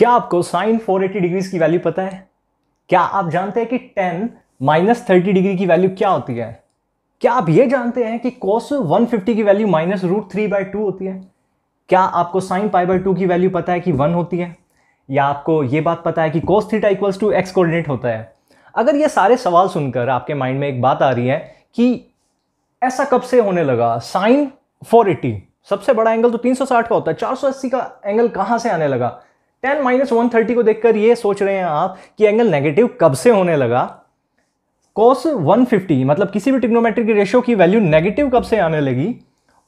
क्या आपको sign 480 degrees की वैल्यू पता है क्या आप जानते हैं कि टेन माइनस थर्टी डिग्री की वैल्यू क्या होती है क्या आप ये जानते हैं कि वन 150 की value minus root three by two होती है क्या आपको साइन पाई बाई टू की वैल्यू पता है कि वन होती है या आपको ये बात पता है कि cos theta equals to X coordinate होता है अगर ये सारे सवाल सुनकर आपके माइंड में एक बात आ रही है कि ऐसा कब से होने लगा साइन 480 सबसे बड़ा एंगल तो 360 का होता है 480 का एंगल कहाँ से आने लगा टेन माइनस वन थर्टी को देखकर ये सोच रहे हैं आप कि एंगल नेगेटिव कब से होने लगा कॉस 150 मतलब किसी भी टिग्नोमेट्रिक की रेशियो की वैल्यू नेगेटिव कब से आने लगी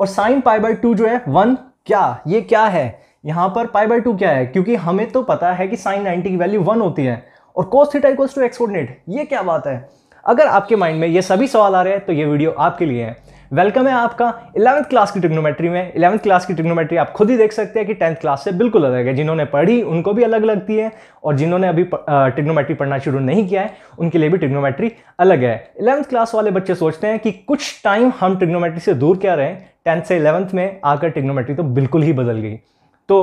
और साइन पाई बाई टू जो है वन क्या ये क्या है यहाँ पर पाई बाई टू क्या है क्योंकि हमें तो पता है कि साइन 90 की वैल्यू वन होती है और cos theta equals to X coordinate ये क्या बात है अगर आपके माइंड में ये सभी सवाल आ रहे हैं तो ये वीडियो आपके लिए है वेलकम है आपका इलेवंथ क्लास की टिक्नोमेट्री में इलेवंथ क्लास की टिक्नोमेट्री आप खुद ही देख सकते हैं कि टेंथ क्लास से बिल्कुल अलग है जिन्होंने पढ़ी उनको भी अलग लगती है और जिन्होंने अभी टिक्नोमेट्री पढ़ना शुरू नहीं किया है उनके लिए भी टिक्नोमेट्री अलग है इलेवंथ क्लास वाले बच्चे सोचते हैं कि कुछ टाइम हम टिक्नोमेट्री से दूर क्या रहें टेंथ से इलेवंथ में आकर टिक्नोमेट्री तो बिल्कुल ही बदल गई तो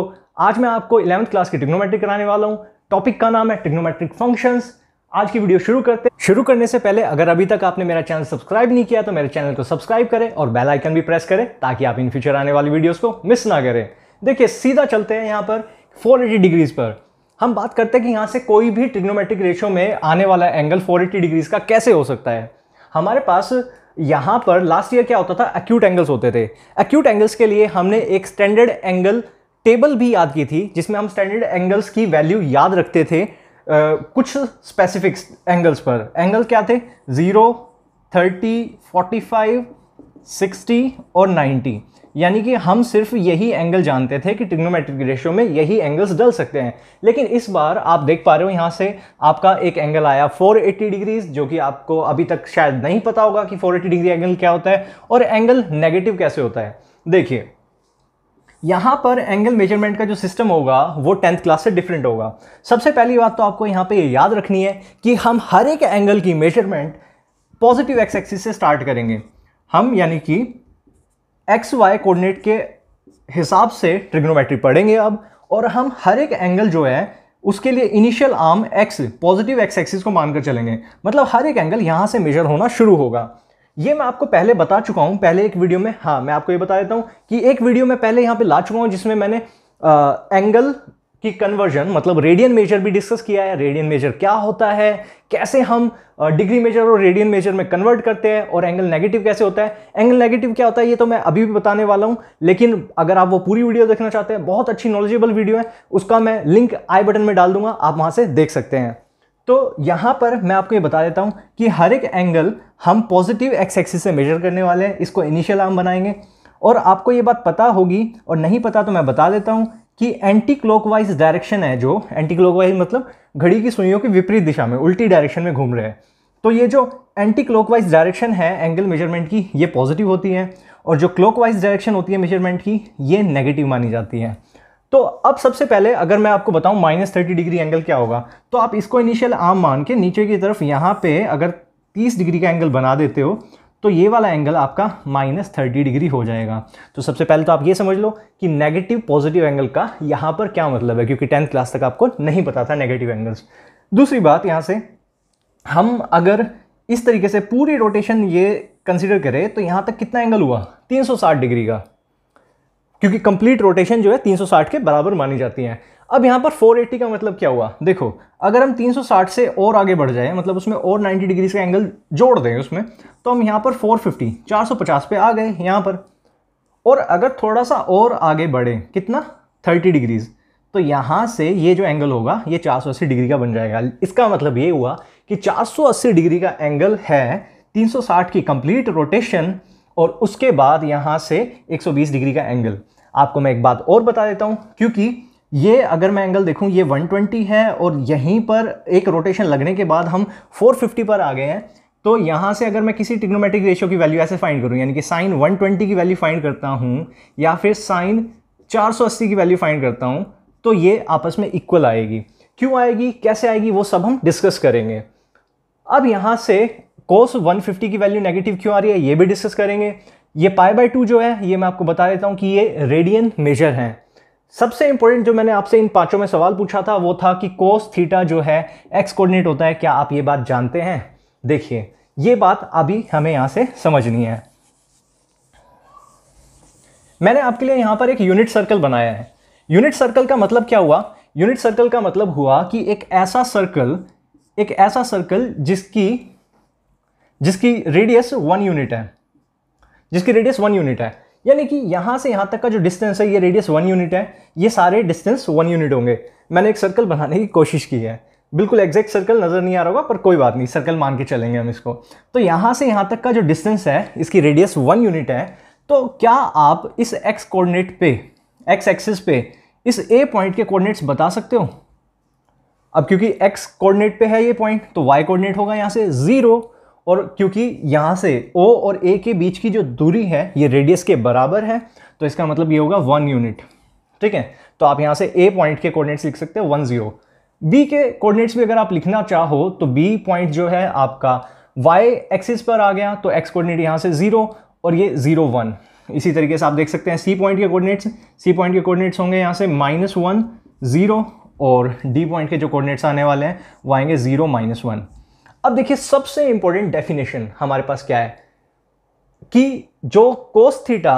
आज मैं आपको इलेवंथ क्लास की टिक्नोमेट्री कराने वाला हूँ टॉपिक का नाम है टिक्नोमेट्रिक फंक्शंस आज की वीडियो शुरू करते शुरू करने से पहले अगर अभी तक आपने मेरा चैनल सब्सक्राइब नहीं किया तो मेरे चैनल को सब्सक्राइब करें और बेल आइकन भी प्रेस करें ताकि आप इन फ्यूचर आने वाली वीडियोस को मिस ना करें देखिए सीधा चलते हैं यहाँ पर 480 डिग्रीज पर हम बात करते हैं कि यहाँ से कोई भी ट्रिग्नोमेट्रिक रेशो में आने वाला एंगल फोर डिग्रीज का कैसे हो सकता है हमारे पास यहाँ पर लास्ट ईयर क्या होता था एक्यूट एंगल्स होते थे एक्यूट एंगल्स के लिए हमने एक स्टैंडर्ड एंगल टेबल भी याद की थी जिसमें हम स्टैंडर्ड एंगल्स की वैल्यू याद रखते थे कुछ स्पेसिफिक्स एंगल्स पर एंगल क्या थे zero thirty forty five sixty और नाइन्टी यानी कि हम सिर्फ यही एंगल जानते थे कि टिग्नोमेट्रिक रेशियो में यही एंगल्स डल सकते हैं लेकिन इस बार आप देख पा रहे हो यहाँ से आपका एक एंगल आया 480 डिग्रीज जो कि आपको अभी तक शायद नहीं पता होगा कि 480 डिग्री एंगल क्या होता है और एंगल नेगेटिव कैसे होता है देखिए यहाँ पर एंगल मेजरमेंट का जो सिस्टम होगा वो टेंथ क्लास से डिफरेंट होगा सबसे पहली बात तो आपको यहाँ पे याद रखनी है कि हम हर एक एंगल की मेजरमेंट पॉजिटिव एक्स एक्सिस से स्टार्ट करेंगे हम यानी कि एक्स वाई कोऑर्डिनेट के हिसाब से ट्रिग्नोमेट्री पढ़ेंगे अब और हम हर एक एंगल जो है उसके लिए initial arm X positive X axis को मानकर चलेंगे मतलब हर एक एंगल यहाँ से मेजर होना शुरू होगा ये मैं आपको पहले बता चुका हूँ पहले एक वीडियो में हाँ मैं आपको ये बता देता हूँ कि एक वीडियो मैं पहले यहाँ पे ला चुका हूँ जिसमें मैंने आ, एंगल की कन्वर्जन मतलब रेडियन मेजर भी डिस्कस किया है रेडियन मेजर क्या होता है कैसे हम डिग्री मेजर और रेडियन मेजर में कन्वर्ट करते हैं और एंगल नेगेटिव कैसे होता है एंगल नेगेटिव क्या होता है ये तो मैं अभी भी बताने वाला हूँ लेकिन अगर आप वो पूरी वीडियो देखना चाहते हैं बहुत अच्छी नॉलेजेबल वीडियो है उसका मैं लिंक आई बटन में डाल दूंगा आप वहाँ से देख सकते हैं तो यहाँ पर मैं आपको ये बता देता हूँ कि हर एक एंगल हम पॉजिटिव एक्स एक्सिस से मेजर करने वाले हैं इसको इनिशियल आर्म बनाएंगे और आपको ये बात पता होगी और नहीं पता तो मैं बता देता हूँ कि एंटी क्लॉकवाइज डायरेक्शन है जो एंटी क्लॉकवाइज मतलब घड़ी की सुइयों की विपरीत दिशा में उल्टी डायरेक्शन में घूम रहे हैं तो ये जो एंटी क्लॉकवाइज डायरेक्शन है एंगल मेजरमेंट की ये पॉजिटिव होती है और जो क्लॉकवाइज डायरेक्शन होती है मेजरमेंट की ये नेगेटिव मानी जाती है तो अब सबसे पहले अगर मैं आपको बताऊं माइनस थर्टी डिग्री एंगल क्या होगा तो आप इसको इनिशियल आम मान के नीचे की तरफ यहाँ पे अगर तीस डिग्री का एंगल बना देते हो तो ये वाला एंगल आपका माइनस थर्टी डिग्री हो जाएगा तो सबसे पहले तो आप ये समझ लो कि नेगेटिव पॉजिटिव एंगल का यहाँ पर क्या मतलब है क्योंकि टेंथ क्लास तक आपको नहीं पता था नेगेटिव एंगल्स दूसरी बात यहाँ से हम अगर इस तरीके से पूरी रोटेशन ये कंसिडर करें तो यहाँ तक कितना एंगल हुआ तीन डिग्री का क्योंकि कंप्लीट रोटेशन जो है 360 के बराबर मानी जाती है अब यहाँ पर 480 का मतलब क्या हुआ देखो अगर हम 360 से और आगे बढ़ जाए मतलब उसमें और 90 डिग्रीज का एंगल जोड़ दें उसमें तो हम यहाँ पर 450 450 पे आ गए यहाँ पर और अगर थोड़ा सा और आगे बढ़े कितना 30 डिग्रीज़ तो यहाँ से ये जो एंगल होगा ये चार डिग्री का बन जाएगा इसका मतलब ये हुआ कि चार डिग्री का एंगल है तीन की कंप्लीट रोटेशन और उसके बाद यहाँ से 120 डिग्री का एंगल आपको मैं एक बात और बता देता हूँ क्योंकि ये अगर मैं एंगल देखूं ये 120 है और यहीं पर एक रोटेशन लगने के बाद हम 450 पर आ गए हैं तो यहाँ से अगर मैं किसी टिग्नोमेट्रिक रेशियो की वैल्यू ऐसे फाइंड करूँ यानी कि साइन 120 की वैल्यू फाइंड करता हूँ या फिर साइन 480 की वैल्यू फाइंड करता हूँ तो ये आपस में इक्वल आएगी क्यों आएगी कैसे आएगी वो सब हम डिस्कस करेंगे अब यहाँ से कोस 150 की वैल्यू नेगेटिव क्यों आ रही है ये भी डिस्कस करेंगे ये पाई बाई टू जो है ये मैं आपको बता देता हूँ कि ये रेडियन मेजर हैं सबसे इंपॉर्टेंट जो मैंने आपसे इन पांचों में सवाल पूछा था वो था कि कोस थीटा जो है एक्स कोऑर्डिनेट होता है क्या आप ये बात जानते हैं देखिए ये बात अभी हमें यहाँ से समझनी है मैंने आपके लिए यहाँ पर एक यूनिट सर्कल बनाया है यूनिट सर्कल का मतलब क्या हुआ यूनिट सर्कल का मतलब हुआ कि एक ऐसा सर्कल एक ऐसा सर्कल जिसकी जिसकी रेडियस वन यूनिट है जिसकी रेडियस वन यूनिट है यानी कि यहाँ से यहाँ तक का जो डिस्टेंस है ये रेडियस वन यूनिट है ये सारे डिस्टेंस वन यूनिट होंगे मैंने एक सर्कल बनाने की कोशिश की है बिल्कुल एग्जैक्ट सर्कल नज़र नहीं आ रहा होगा पर कोई बात नहीं सर्कल मान के चलेंगे हम इसको तो यहाँ से यहाँ तक का जो डिस्टेंस है इसकी रेडियस वन यूनिट है तो क्या आप इस एक्स कोऑर्डिनेट पे एक्स एक्सिस पे इस ए पॉइंट के कोऑर्डिनेट्स बता सकते हो अब क्योंकि एक्स कोऑर्डिनेट पे है ये पॉइंट तो वाई कोऑर्डिनेट होगा यहाँ से ज़ीरो और क्योंकि यहाँ से O और A के बीच की जो दूरी है ये रेडियस के बराबर है तो इसका मतलब ये होगा वन यूनिट ठीक है तो आप यहाँ से A पॉइंट के कोऑर्डिनेट्स लिख सकते हैं वन जीरो बी के कोऑर्डिनेट्स भी अगर आप लिखना चाहो तो B पॉइंट जो है आपका y एक्सिस पर आ गया तो x कोऑर्डिनेट यहाँ से जीरो और ये जीरो वन इसी तरीके से आप देख सकते हैं सी पॉइंट के कोऑर्डिनेट्स सी पॉइंट के कोऑर्डिनेट्स होंगे यहाँ से माइनस वन ज़ीरो और डी पॉइंट के जो कोऑर्डिनेट्स आने वाले हैं वो आएंगे ज़ीरो माइनस वन अब देखिए सबसे इंपॉर्टेंट डेफिनेशन हमारे पास क्या है कि जो कोस थीटा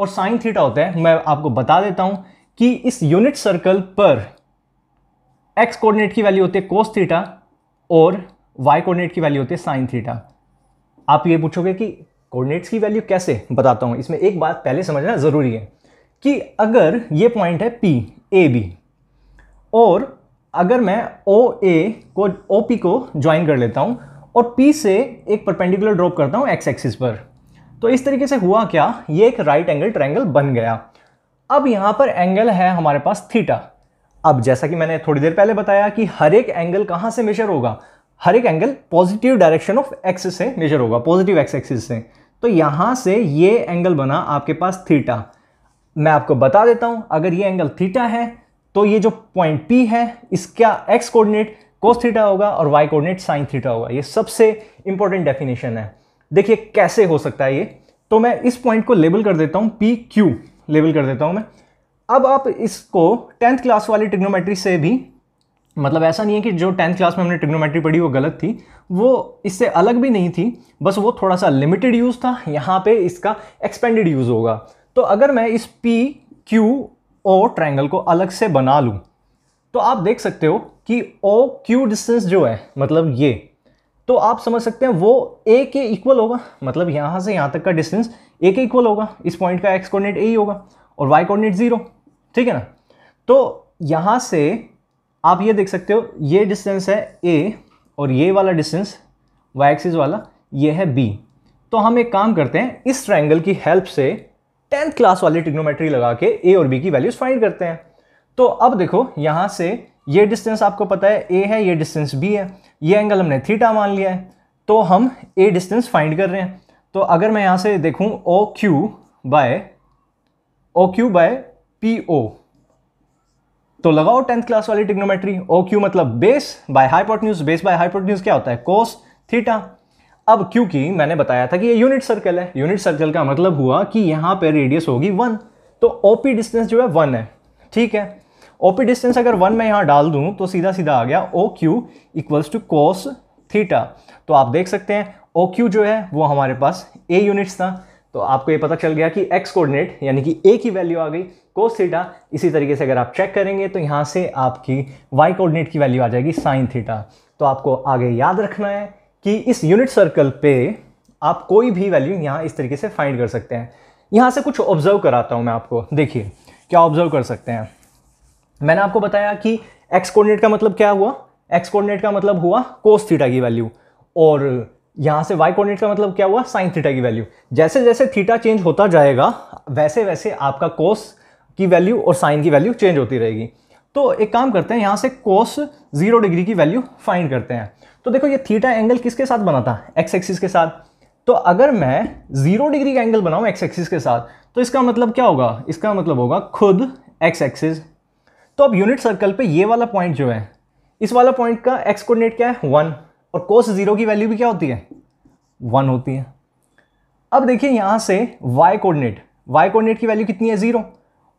और साइन थीटा होता है मैं आपको बता देता हूं कि इस यूनिट सर्कल पर एक्स कोऑर्डिनेट की वैल्यू होती है कोस थीटा और वाई कोऑर्डिनेट की वैल्यू होती है साइन थीटा आप ये पूछोगे कि कोऑर्डिनेट्स की वैल्यू कैसे बताता हूं इसमें एक बात पहले समझना ज़रूरी है कि अगर ये पॉइंट है पी ए बी और अगर मैं ओ ए को ओ पी को ज्वाइन कर लेता हूँ और पी से एक परपेंडिकुलर ड्रॉप करता हूँ एक्स एक्सिस पर तो इस तरीके से हुआ क्या ये एक राइट एंगल ट्रायंगल बन गया अब यहाँ पर एंगल है हमारे पास थीटा अब जैसा कि मैंने थोड़ी देर पहले बताया कि हर एक एंगल कहाँ से मेजर होगा हर एक angle positive direction of X से मेजर होगा पॉजिटिव एक्स एक्सिस से तो यहाँ से ये एंगल बना आपके पास थीटा मैं आपको बता देता हूँ अगर ये एंगल थीटा है तो ये जो पॉइंट पी है इसका एक्स कोऑर्डिनेट कोस थीटा होगा और वाई कोऑर्डिनेट साइन थीटा होगा ये सबसे इंपॉर्टेंट डेफिनेशन है देखिए कैसे हो सकता है ये तो मैं इस पॉइंट को लेबल कर देता हूँ पी क्यू लेबल कर देता हूँ मैं अब आप इसको टेंथ क्लास वाली ट्रिग्नोमेट्री से भी मतलब ऐसा नहीं है कि जो टेंथ क्लास में हमने ट्रिग्नोमेट्री पढ़ी वो गलत थी वो इससे अलग भी नहीं थी बस वो थोड़ा सा लिमिटेड यूज़ था यहाँ पे इसका एक्सपेंडेड यूज़ होगा तो अगर मैं इस पी क्यू ओ ट्रायंगल को अलग से बना लूँ तो आप देख सकते हो कि ओ क्यू डिस्टेंस जो है मतलब ये तो आप समझ सकते हैं वो ए के इक्वल होगा मतलब यहाँ से यहाँ तक का डिस्टेंस ए के इक्वल होगा इस पॉइंट का एक्स कोऑर्डिनेट ए ही होगा और वाई कोऑर्डिनेट ज़ीरो ठीक है ना तो यहाँ से आप ये देख सकते हो ये डिस्टेंस है ए और ये वाला डिस्टेंस वाई एक्सिस वाला ये है बी तो हम एक काम करते हैं इस ट्रैंगल की हेल्प से टेंथ क्लास वाली टिग्नोमेट्री लगा के ए और बी की वैल्यूज फाइंड करते हैं तो अब देखो यहाँ से ये डिस्टेंस आपको पता है ए है ये डिस्टेंस बी है ये एंगल हमने थीटा मान लिया है तो हम ए डिस्टेंस फाइंड कर रहे हैं तो अगर मैं यहाँ से देखूँ O Q by O Q by P O तो लगाओ टेंथ क्लास वाली टिग्नोमेट्री ओ क्यू मतलब base by hypotenuse base by hypotenuse क्या होता है कोस थीटा अब क्योंकि मैंने बताया था कि ये यूनिट सर्कल है यूनिट सर्कल का मतलब हुआ कि यहाँ पर रेडियस होगी वन तो ओ पी डिस्टेंस जो है वन है ठीक है ओ पी डिस्टेंस अगर वन मैं यहाँ डाल दूँ तो सीधा सीधा आ गया O Q equals to cos theta तो आप देख सकते हैं ओ क्यू जो है वो हमारे पास ए यूनिट्स था तो आपको ये पता चल गया कि एक्स कोऑर्डिनेट यानी कि ए की वैल्यू आ गई कोस थीटा इसी तरीके से अगर आप चेक करेंगे तो यहाँ से आपकी वाई कोऑर्डिनेट की वैल्यू आ जाएगी साइन थीटा तो आपको आगे याद रखना है कि इस यूनिट सर्कल पे आप कोई भी वैल्यू यहाँ इस तरीके से फाइंड कर सकते हैं यहाँ से कुछ ऑब्जर्व कराता हूँ मैं आपको देखिए क्या ऑब्जर्व कर सकते हैं मैंने आपको बताया कि एक्स कोऑर्डिनेट का मतलब क्या हुआ एक्स कोऑर्डिनेट का मतलब हुआ कोस थीटा की वैल्यू और यहाँ से वाई कोऑर्डिनेट का मतलब क्या हुआ साइन थीटा की वैल्यू जैसे जैसे थीटा चेंज होता जाएगा वैसे वैसे आपका कोस की वैल्यू और साइन की वैल्यू चेंज होती रहेगी तो एक काम करते हैं यहाँ से कोस जीरो डिग्री की वैल्यू फाइंड करते हैं तो देखो ये थीटा एंगल किसके साथ बना था एक्स एक्सिस के साथ तो अगर मैं जीरो डिग्री का एंगल बनाऊँ एक्स एक्सिस के साथ तो इसका मतलब क्या होगा इसका मतलब होगा खुद एक्स एक्सिस तो अब यूनिट सर्कल पर ये वाला पॉइंट जो है इस वाला पॉइंट का एक्स कोर्डिनेट क्या है वन और कोस जीरो की वैल्यू भी क्या होती है वन होती है अब देखिए यहाँ से वाई कोर्डिनेट वाई कोर्डिनेट की वैल्यू कितनी है जीरो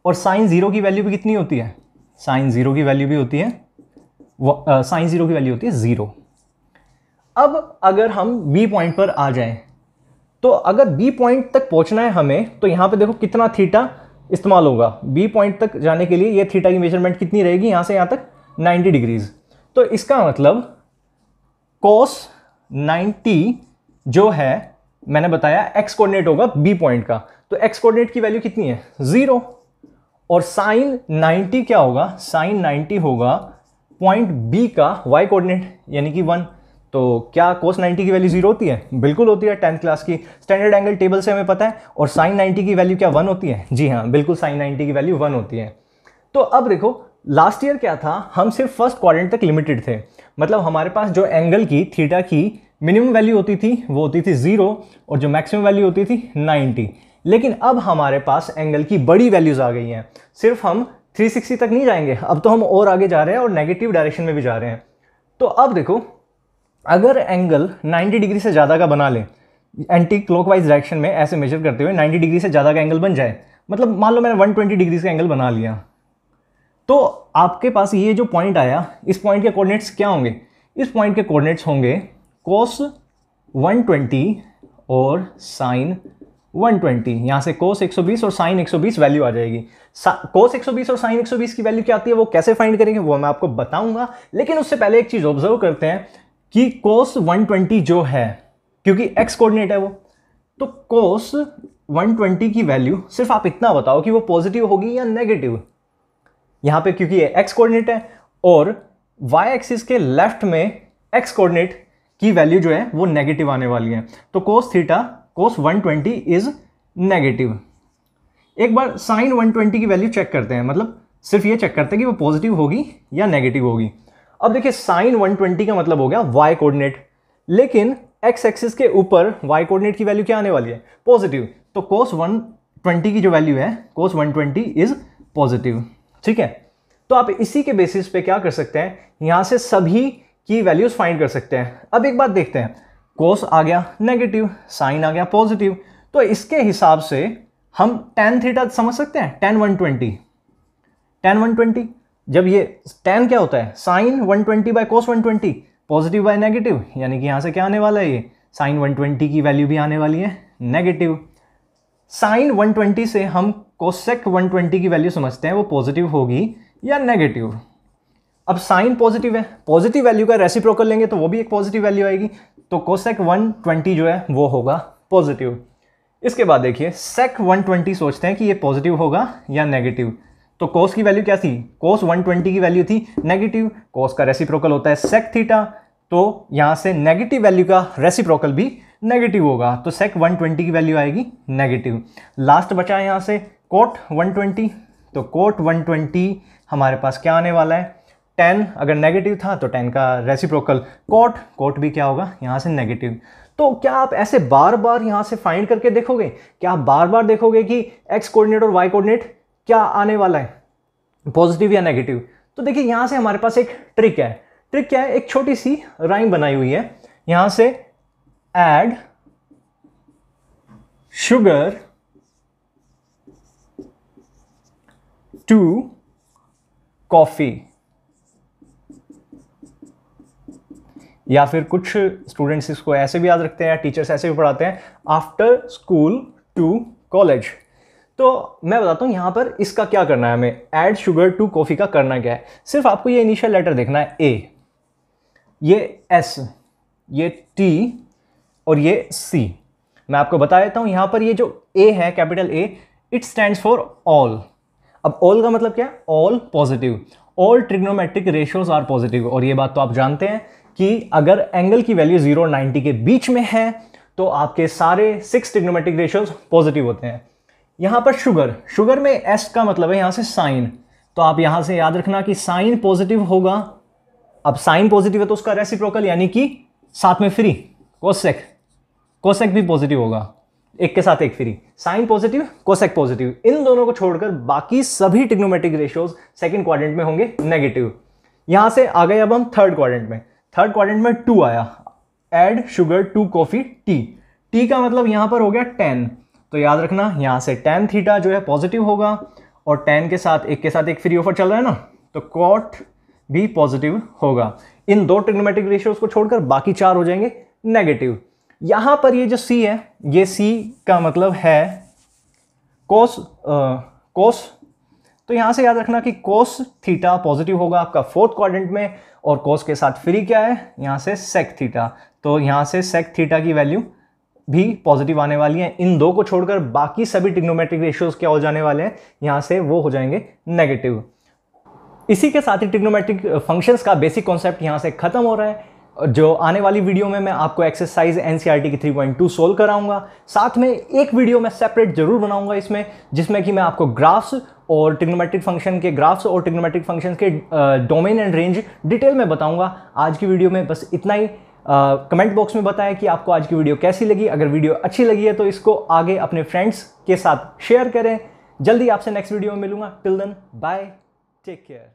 और साइन जीरो की वैल्यू भी कितनी होती है साइन ज़ीरो की वैल्यू भी होती है साइन ज़ीरो की वैल्यू होती है ज़ीरो अब अगर हम बी पॉइंट पर आ जाएं तो अगर बी पॉइंट तक पहुंचना है हमें तो यहाँ पे देखो कितना थीटा इस्तेमाल होगा बी पॉइंट तक जाने के लिए ये थीटा की मेजरमेंट कितनी रहेगी यहाँ से यहाँ तक 90 डिग्रीज तो इसका मतलब कॉस 90 जो है मैंने बताया एक्स कोऑर्डिनेट होगा बी पॉइंट का तो एक्स कोऑर्डिनेट की वैल्यू कितनी है ज़ीरो और साइन 90 क्या होगा साइन 90 होगा पॉइंट बी का वाई कोऑर्डिनेट यानी कि वन तो क्या कोस 90 की वैल्यू जीरो होती है बिल्कुल होती है टेंथ क्लास की स्टैंडर्ड एंगल टेबल से हमें पता है और साइन 90 की वैल्यू क्या वन होती है जी हाँ बिल्कुल साइन 90 की वैल्यू वन होती है तो अब देखो लास्ट ईयर क्या था हम सिर्फ फर्स्ट क्वाड्रेंट तक लिमिटेड थे मतलब हमारे पास जो एंगल की थीटा की मिनिमम वैल्यू होती थी वो होती थी ज़ीरो और जो मैक्सिमम वैल्यू होती थी नाइन्टी लेकिन अब हमारे पास एंगल की बड़ी वैल्यूज़ आ गई हैं सिर्फ हम 360 तक नहीं जाएंगे अब तो हम और आगे जा रहे हैं और नेगेटिव डायरेक्शन में भी जा रहे हैं तो अब देखो अगर एंगल 90 डिग्री से ज़्यादा का बना लें एंटी क्लॉकवाइज डायरेक्शन में ऐसे मेजर करते हुए 90 डिग्री से ज़्यादा का एंगल बन जाए मतलब मान लो मैंने 120 डिग्री का एंगल बना लिया तो आपके पास ये जो पॉइंट आया इस पॉइंट के कोऑर्डिनेट्स क्या होंगे इस पॉइंट के कोऑर्डिनेट्स होंगे कोस 120 और साइन 120 यहाँ से कोस 120 और साइन 120 वैल्यू आ जाएगी कोस 120 और साइन 120 की वैल्यू क्या आती है वो कैसे फाइंड करेंगे वो मैं आपको बताऊंगा लेकिन उससे पहले एक चीज़ ऑब्जर्व करते हैं कि कोस 120 जो है क्योंकि एक्स कोऑर्डिनेट है वो तो कोस 120 की वैल्यू सिर्फ आप इतना बताओ कि वो पॉजिटिव होगी या नेगेटिव यहाँ पे क्योंकि ये एक्स कोऑर्डिनेट है और वाई एक्सिस के लेफ्ट में एक्स कोऑर्डिनेट की वैल्यू जो है वो नेगेटिव आने वाली है तो cos theta cos 120 is negative एक बार साइन 120 की वैल्यू चेक करते हैं मतलब सिर्फ ये चेक करते हैं कि वो पॉजिटिव होगी या नेगेटिव होगी अब देखिए साइन 120 का मतलब हो गया वाई कोऑर्डिनेट लेकिन एक्स एक्सिस के ऊपर वाई कोऑर्डिनेट की वैल्यू क्या आने वाली है पॉजिटिव तो कोस 120 की जो वैल्यू है कोस 120 इज पॉजिटिव ठीक है तो आप इसी के बेसिस पे क्या कर सकते हैं यहाँ से सभी की वैल्यूज फाइंड कर सकते हैं अब एक बात देखते हैं कोस आ गया नेगेटिव साइन आ गया पॉजिटिव तो इसके हिसाब से हम टेन थीटा समझ सकते हैं tan one twenty tan one twenty जब ये टेन क्या होता है sine one twenty by cos one twenty positive by negative यानी कि यहाँ से क्या आने वाला है ये साइन वन ट्वेंटी की वैल्यू भी आने वाली है नेगेटिव साइन वन ट्वेंटी से हम कोसेक वन ट्वेंटी की वैल्यू समझते हैं वो पॉजिटिव होगी या नेगेटिव अब साइन पॉजिटिव है पॉजिटिव वैल्यू का रेसिप्रोकल लेंगे तो वो भी एक पॉजिटिव वैल्यू आएगी तो कोसेक 120 जो है वो होगा पॉजिटिव इसके बाद देखिए सेक 120 सोचते हैं कि ये पॉजिटिव होगा या नेगेटिव तो कोस की वैल्यू क्या थी कोस 120 की वैल्यू थी नेगेटिव कोस का रेसिप्रोकल होता है सेक थीटा तो यहाँ से नेगेटिव वैल्यू का रेसिप्रोकल भी नेगेटिव होगा तो सेक 120 की वैल्यू आएगी नेगेटिव लास्ट बचा है यहाँ से कोट 120 तो कोट 120 हमारे पास क्या आने वाला है टेन अगर नेगेटिव था तो टेन का रेसिप्रोकल कोट कोट भी क्या होगा यहाँ से नेगेटिव तो क्या आप ऐसे बार बार यहाँ से फाइंड करके देखोगे क्या आप बार बार देखोगे कि एक्स कोऑर्डिनेट और वाई कोऑर्डिनेट क्या आने वाला है पॉजिटिव या नेगेटिव तो देखिए यहाँ से हमारे पास एक ट्रिक है ट्रिक क्या है एक छोटी सी राइम बनाई हुई है यहाँ से एड शुगर टू कॉफ़ी या फिर कुछ स्टूडेंट्स इसको ऐसे भी याद रखते हैं या टीचर्स ऐसे भी पढ़ाते हैं आफ्टर स्कूल टू कॉलेज तो मैं बताता हूँ यहाँ पर इसका क्या करना है हमें ऐड शुगर टू कॉफ़ी का करना क्या है सिर्फ आपको ये इनिशियल लेटर देखना है ए ये एस ये टी और ये सी मैं आपको बता देता हूँ यहाँ पर ये जो ए है capital A it stands for all अब ऑल का मतलब क्या है all positive all trigonometric ratios are positive और ये बात तो आप जानते हैं कि अगर एंगल की वैल्यू जीरो और नाइन्टी के बीच में है तो आपके सारे सिक्स टिग्नोमेटिक रेशियोज पॉजिटिव होते हैं यहाँ पर शुगर शुगर में एस का मतलब है यहाँ से साइन तो आप यहाँ से याद रखना कि साइन पॉजिटिव होगा अब साइन पॉजिटिव है तो उसका रेसिप्रोकल यानी कि साथ में फ्री कोसेक कोसेक भी पॉजिटिव होगा एक के साथ एक free sine positive cosec positive इन दोनों को छोड़कर बाकी सभी टिग्नोमेटिक रेशियोज सेकेंड क्वारेंट में होंगे नेगेटिव यहाँ से आ गए अब हम थर्ड क्वारेंट में थर्ड क्वाड्रेंट में टू आया add sugar to coffee T T का मतलब यहाँ पर हो गया टेन तो याद रखना यहाँ से टेन थीटा जो है पॉजिटिव होगा और टेन के साथ एक के साथ एक फ्री ऑफर चल रहा है ना तो कॉट भी पॉजिटिव होगा इन दो टेग्नोमेटिक रेशियोज को छोड़कर बाकी चार हो जाएंगे नेगेटिव यहाँ पर ये जो सी है ये सी का मतलब है कोस कोस तो यहाँ से याद रखना कि कोस थीटा पॉजिटिव होगा आपका फोर्थ क्वाड्रेंट में और कोस के साथ फ्री क्या है यहाँ से सेक थीटा तो यहाँ से सेक थीटा की वैल्यू भी पॉजिटिव आने वाली है इन दो को छोड़कर बाकी सभी टिग्नोमेट्रिक रेशियोज क्या हो जाने वाले हैं यहाँ से वो हो जाएंगे नेगेटिव इसी के साथ ही टिग्नोमेट्रिक फंक्शंस का बेसिक कॉन्सेप्ट यहाँ से खत्म हो रहा है जो आने वाली वीडियो में मैं आपको एक्सरसाइज एन की 3.2 पॉइंट सोल्व कराऊंगा साथ में एक वीडियो मैं सेपरेट जरूर बनाऊंगा इसमें जिसमें कि मैं आपको ग्राफ्स और टिग्नोमेट्रिक फंक्शन के ग्राफ्स और टिग्नोमेट्रिक फंक्शन के डोमेन एंड रेंज डिटेल में बताऊंगा आज की वीडियो में बस इतना ही कमेंट बॉक्स में बताएं कि आपको आज की वीडियो कैसी लगी अगर वीडियो अच्छी लगी है तो इसको आगे अपने फ्रेंड्स के साथ शेयर करें जल्दी आपसे नेक्स्ट वीडियो में मिलूंगा till then bye take care